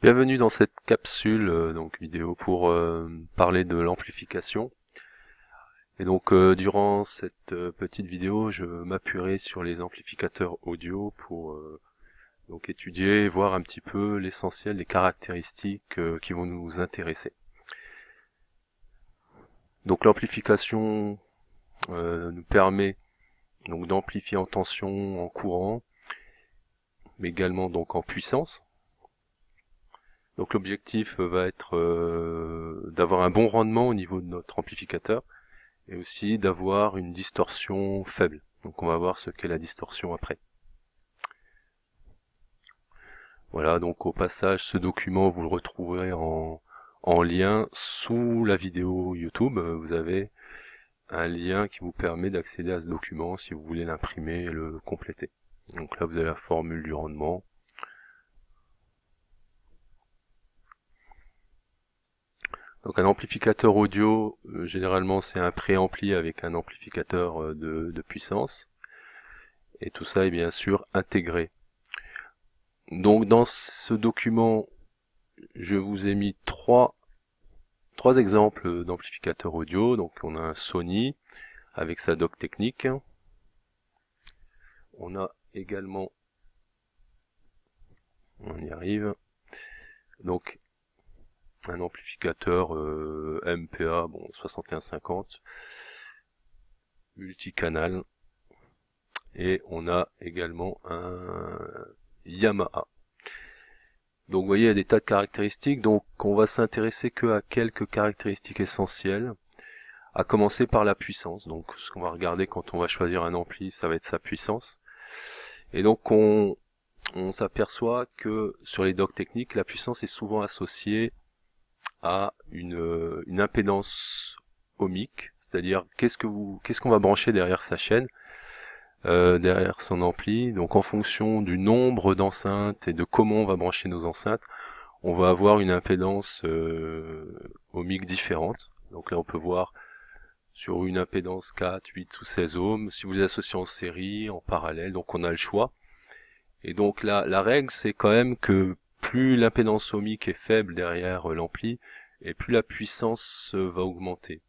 Bienvenue dans cette capsule euh, donc vidéo pour euh, parler de l'amplification. Et donc euh, durant cette petite vidéo, je m'appuierai sur les amplificateurs audio pour donc étudier et voir un petit peu l'essentiel les caractéristiques qui vont nous intéresser. Donc l'amplification nous permet donc d'amplifier en tension, en courant, mais également donc en puissance. Donc l'objectif euh, va être euh, d'avoir un bon rendement au niveau de notre amplificateur et aussi d'avoir une distorsion faible. Donc on va voir ce qu'est la distorsion après. Voilà, donc au passage, ce document, vous le retrouverez en, en lien sous la vidéo YouTube. Vous avez un lien qui vous permet d'accéder à ce document si vous voulez l'imprimer et le compléter. Donc là, vous avez la formule du rendement, Donc un amplificateur audio, euh, généralement c'est un préampli avec un amplificateur euh, de, de, puissance. Et tout ça est bien sûr intégré. Donc dans ce document, je vous ai mis trois, trois exemples d'amplificateurs audio. Donc on a un Sony avec sa doc technique. On a également, on y arrive, donc un amplificateur euh, MPA bon 6150 multicanal et on a également un Yamaha donc vous voyez il y a des tas de caractéristiques donc on va s'intéresser que à quelques caractéristiques essentielles à commencer par la puissance donc ce qu'on va regarder quand on va choisir un ampli ça va être sa puissance et donc on, on s'aperçoit que sur les docs techniques, la puissance est souvent associée à une, euh, une impédance ohmique, c'est-à-dire qu'est-ce que vous, qu'est-ce qu'on va brancher derrière sa chaîne, euh, derrière son ampli. Donc en fonction du nombre d'enceintes et de comment on va brancher nos enceintes, on va avoir une impédance euh, ohmique différente. Donc là on peut voir sur une impédance 4, 8 ou 16 ohms, si vous les associez en série, en parallèle, donc on a le choix. Et donc là, la règle c'est quand même que plus l'impédance ohmique est faible derrière euh, l'ampli, et plus la puissance euh, va augmenter.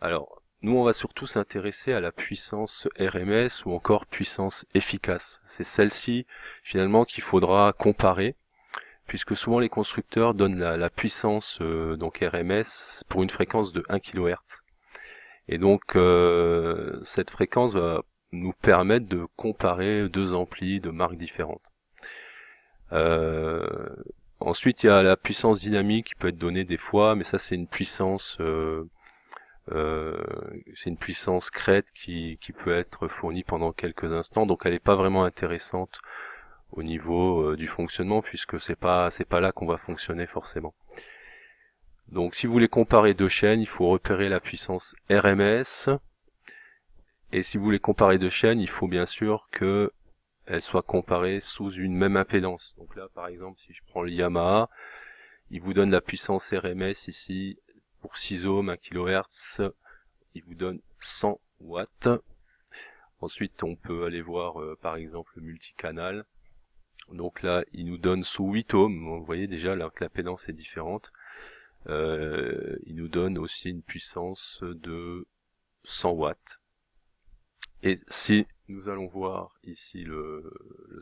Alors, nous, on va surtout s'intéresser à la puissance RMS ou encore puissance efficace. C'est celle-ci, finalement, qu'il faudra comparer, puisque souvent les constructeurs donnent la, puissance, euh, donc RMS, pour une fréquence de 1 kHz. Et donc, cette fréquence va nous permettre de comparer deux amplis de marques différentes. Euh, ensuite, il y a la puissance dynamique qui peut être donnée des fois, mais ça c'est une puissance euh, euh, c'est une puissance crête qui, qui, peut être fournie pendant quelques instants, donc elle n'est pas vraiment intéressante au niveau du fonctionnement puisque c'est pas c'est pas là qu'on va fonctionner forcément. Donc si vous voulez comparer deux chaînes, il faut repérer la puissance RMS. Et si vous voulez comparer deux chaînes, il faut bien sûr que elle soit comparée sous une même impédance. Donc là, par exemple, si je prends le Yamaha, il vous donne la puissance RMS ici pour 6 ohms, 1 kHz, il vous donne 100 watts. Ensuite, on peut aller voir euh, par exemple le multicanal. Donc là, il nous donne sous 8 ohms, vous voyez déjà que la pédance est différente. Euh, il nous donne aussi une puissance de 100 watts. Et si nous allons voir ici le,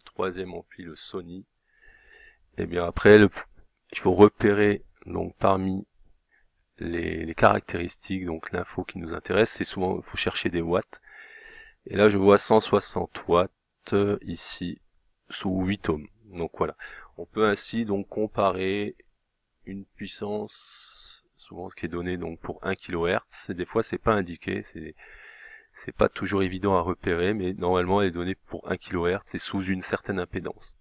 troisième ampli, le Sony, et eh bien après, il faut repérer donc parmi les, les caractéristiques, donc l'info qui nous intéresse, c'est souvent, il faut chercher des watts. Et là, je vois 160 watts euh, ici sous 8 ohms. Donc voilà. On peut ainsi donc comparer une puissance, souvent ce qui est donné donc pour 1 kHz, et des fois c'est pas indiqué, c'est c'est pas toujours évident à repérer, mais normalement elle est donnée pour 1 kHz et sous une certaine impédance.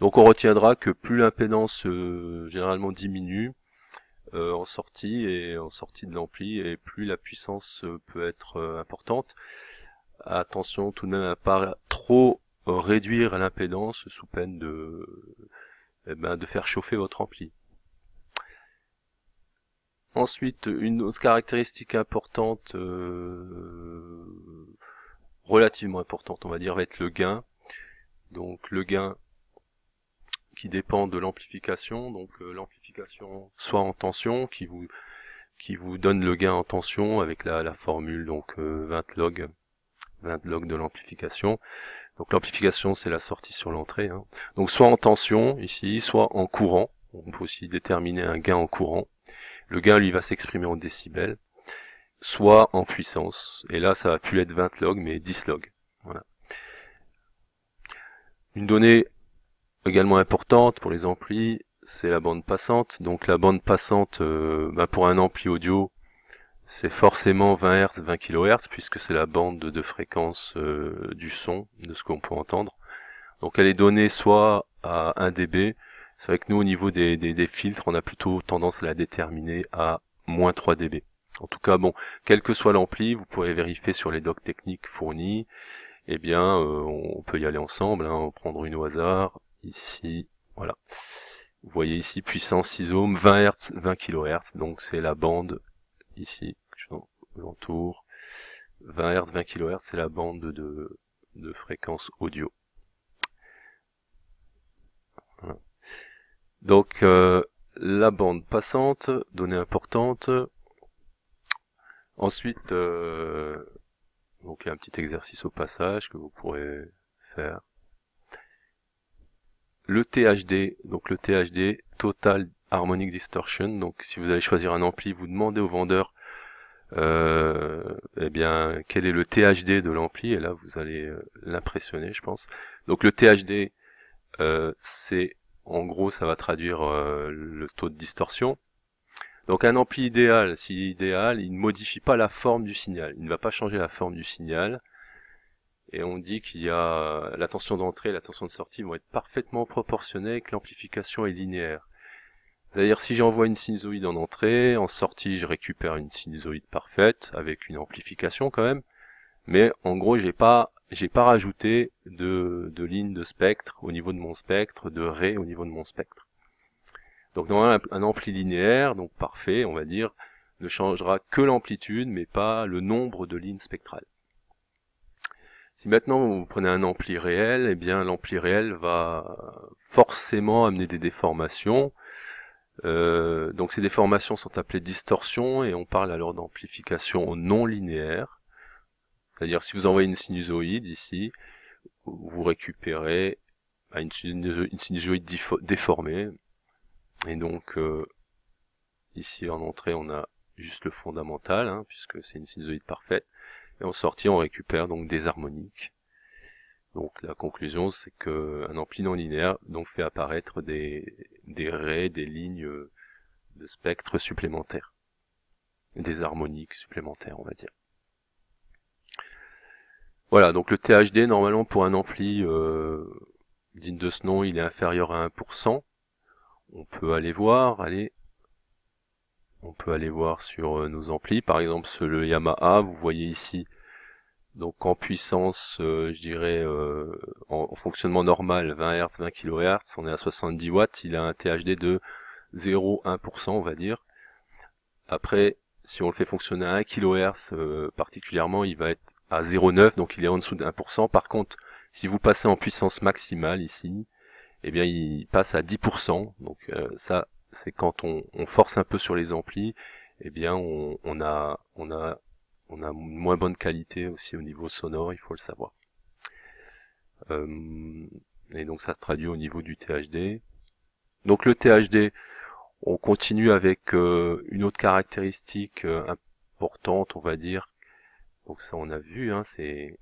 Donc on retiendra que plus l'impédance euh, généralement diminue euh, en sortie et en sortie de l'ampli, et plus la puissance euh, peut être importante. Attention tout de même à pas trop réduire l'impédance sous peine de, eh ben, de faire chauffer votre ampli. Ensuite, une autre caractéristique importante, euh, relativement importante, on va dire, va être le gain. Donc le gain qui dépend de l'amplification. Donc euh, l'amplification soit en tension, qui vous qui vous donne le gain en tension avec la, formule donc 20 log 20 log de l'amplification. Donc l'amplification c'est la sortie sur l'entrée. Hein. Donc soit en tension ici, soit en courant. On peut aussi déterminer un gain en courant le gain lui va s'exprimer en décibels, soit en puissance. Et là, ça va plus être 20 log, mais 10 log. Voilà. Une donnée également importante pour les amplis, c'est la bande passante. Donc la bande passante, euh, bah, pour un ampli audio, c'est forcément 20 Hz, 20 kHz, puisque c'est la bande de fréquence euh, du son, de ce qu'on peut entendre. Donc elle est donnée soit à 1 dB, c'est vrai que nous, au niveau des, filtres, on a plutôt tendance à la déterminer à moins 3 dB. En tout cas, bon, quel que soit l'ampli, vous pourrez vérifier sur les docs techniques fournis. Eh bien, euh, on peut y aller ensemble, on hein, prendre une au hasard. Ici, voilà. Vous voyez ici, puissance 6 20 Hz, 20 kHz. Donc c'est la bande ici, je l'entoure. 20 Hz, 20 kHz, c'est la bande de, de fréquence audio. Donc euh, la bande passante, donnée importante. Ensuite, euh, donc il y a un petit exercice au passage que vous pourrez faire. Le THD, donc le THD, Total Harmonic Distortion. Donc si vous allez choisir un ampli, vous demandez au vendeur euh, eh bien, quel est le THD de l'ampli Et là, vous allez l'impressionner, je pense. Donc le THD, c'est en gros, ça va traduire euh, le taux de distorsion. Donc un ampli idéal, s'il est idéal, il ne modifie pas la forme du signal. Il ne va pas changer la forme du signal. Et on dit qu'il y a la tension d'entrée et la tension de sortie vont être parfaitement proportionnées et que l'amplification est linéaire. C'est-à-dire si j'envoie une sinusoïde en entrée, en sortie je récupère une sinusoïde parfaite avec une amplification quand même, mais en gros j'ai pas j'ai pas rajouté de, de ligne de spectre au niveau de mon spectre, de ré au niveau de mon spectre. Donc normalement un ampli linéaire, donc parfait, on va dire, ne changera que l'amplitude, mais pas le nombre de lignes spectrales. Si maintenant vous prenez un ampli réel, eh bien l'ampli réel va forcément amener des déformations. Euh, donc ces déformations sont appelées distorsions et on parle alors d'amplification non linéaire. C'est-à-dire si vous envoyez une sinusoïde ici, vous récupérez bah, une sinusoïde déformée. Et donc euh, ici en entrée on a juste le fondamental, hein, puisque c'est une sinusoïde parfaite. Et en sortie on récupère donc des harmoniques. Donc la conclusion c'est qu'un ampli non linéaire donc fait apparaître des, des raies, des lignes de spectre supplémentaires. Des harmoniques supplémentaires on va dire. Voilà, donc le THD, normalement, pour un ampli euh, digne de ce nom, il est inférieur à 1%. On peut aller voir, allez, on peut aller voir sur euh, nos amplis. Par exemple, sur le Yamaha, vous voyez ici, donc en puissance, euh, je dirais, en, fonctionnement normal, 20 Hz, 20 kHz, on est à 70 watts, il a un THD de 0,1%, on va dire. Après, si on le fait fonctionner à 1 kHz particulièrement, il va être à 0,9, donc il est en dessous de 1%. Par contre, si vous passez en puissance maximale ici, eh bien il passe à 10%. Donc euh, ça, c'est quand on, force un peu sur les amplis, eh bien on, a, on, a, on a une moins bonne qualité aussi au niveau sonore, il faut le savoir. Euh, et donc ça se traduit au niveau du THD. Donc le THD, on continue avec euh, une autre caractéristique importante, on va dire, donc ça on a vu, hein, c'est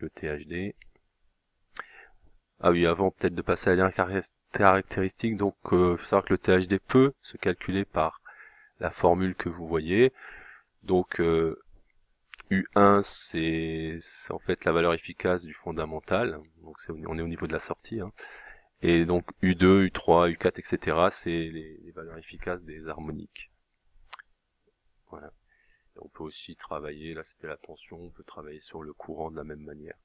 le THD. Ah oui, avant peut-être de passer à la dernière caractéristique, donc il euh, faut savoir que le THD peut se calculer par la formule que vous voyez. Donc U1 euh, c'est en fait la valeur efficace du fondamental, donc on est au niveau de la sortie. Hein. Et donc U2, U3, U4, etc. c'est les valeurs efficaces des harmoniques aussi travailler, là c'était la tension, on peut travailler sur le courant de la même manière.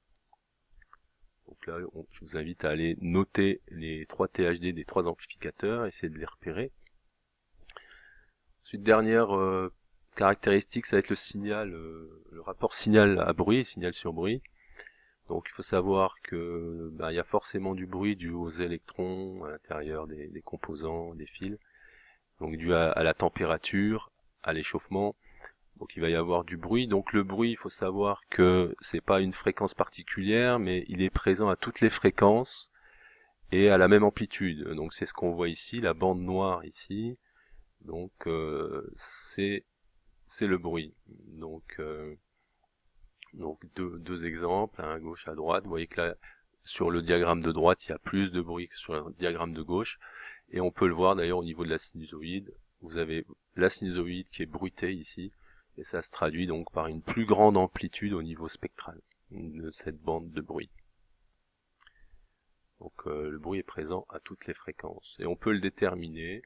Donc là, je vous invite à aller noter les trois THD des trois amplificateurs, essayer de les repérer. Ensuite, dernière euh, caractéristique, ça va être le signal, euh, le rapport signal à bruit, signal sur bruit. Donc il faut savoir que ben, il y a forcément du bruit dû aux électrons à l'intérieur des, composants, des fils, donc dû à la température, à l'échauffement, donc il va y avoir du bruit. Donc le bruit, il faut savoir que c'est pas une fréquence particulière, mais il est présent à toutes les fréquences et à la même amplitude. Donc c'est ce qu'on voit ici, la bande noire ici. Donc euh, c'est c'est le bruit. Donc euh, donc deux, deux exemples, à gauche à droite. Vous voyez que là sur le diagramme de droite, il y a plus de bruit que sur le diagramme de gauche. Et on peut le voir d'ailleurs au niveau de la sinusoïde. Vous avez la sinusoïde qui est bruitée ici, et ça se traduit donc par une plus grande amplitude au niveau spectral de cette bande de bruit. Donc euh, le bruit est présent à toutes les fréquences. Et on peut le déterminer,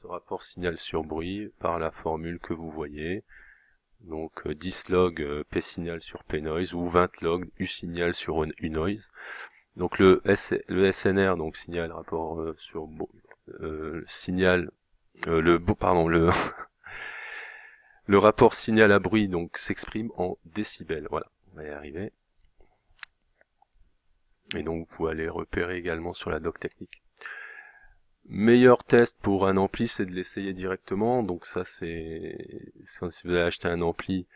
ce rapport signal sur bruit, par la formule que vous voyez. Donc 10 euh, log euh, P signal sur P noise ou 20 log U signal sur U noise. Donc le, le SNR, donc signal rapport sur signal le pardon le Le rapport signal à bruit donc s'exprime en décibels. Voilà, on va y arriver. Et donc vous pouvez aller repérer également sur la doc technique. Meilleur test pour un ampli, c'est de l'essayer directement. Donc ça c'est si vous allez acheter un ampli,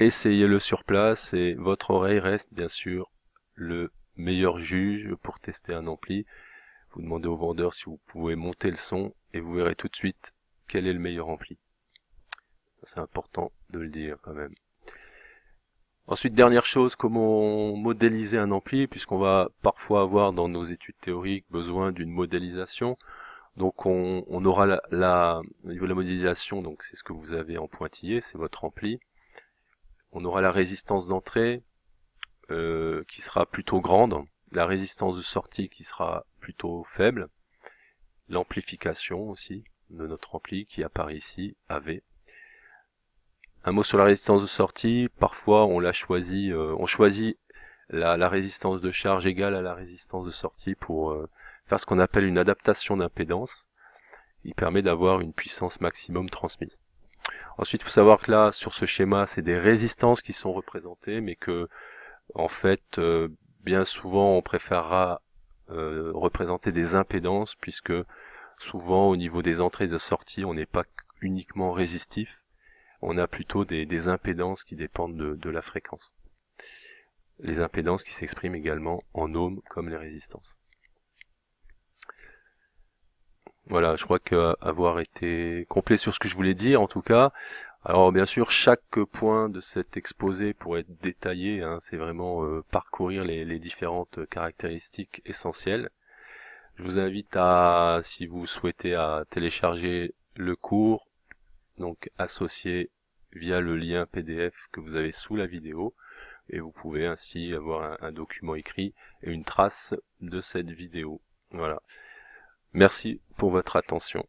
essayez-le sur place et votre oreille reste bien sûr le meilleur juge pour tester un ampli. Vous demandez au vendeur si vous pouvez monter le son et vous verrez tout de suite quel est le meilleur ampli. C'est important de le dire quand même. Ensuite, dernière chose, comment modéliser un ampli, puisqu'on va parfois avoir dans nos études théoriques besoin d'une modélisation. Donc on, aura la, niveau de la modélisation, donc c'est ce que vous avez en pointillé, c'est votre ampli. On aura la résistance d'entrée euh, qui sera plutôt grande, la résistance de sortie qui sera plutôt faible, l'amplification aussi de notre ampli qui apparaît ici, AV, un mot sur la résistance de sortie. Parfois, on l'a choisi, euh, on choisit la, résistance de charge égale à la résistance de sortie pour euh, faire ce qu'on appelle une adaptation d'impédance. Il permet d'avoir une puissance maximum transmise. Ensuite, il faut savoir que là, sur ce schéma, c'est des résistances qui sont représentées, mais que, en fait, euh, bien souvent, on préférera représenter des impédances, puisque souvent, au niveau des entrées et sortie, sorties, on n'est pas uniquement résistif, on a plutôt des, des impédances qui dépendent de, la fréquence. Les impédances qui s'expriment également en ohms comme les résistances. Voilà, je crois avoir été complet sur ce que je voulais dire en tout cas. Alors bien sûr, chaque point de cet exposé pourrait être détaillé, hein, c'est vraiment euh, parcourir les, les différentes caractéristiques essentielles. Je vous invite à, si vous souhaitez, à télécharger le cours donc associé via le lien PDF que vous avez sous la vidéo et vous pouvez ainsi avoir un, document écrit et une trace de cette vidéo. Voilà. Merci pour votre attention.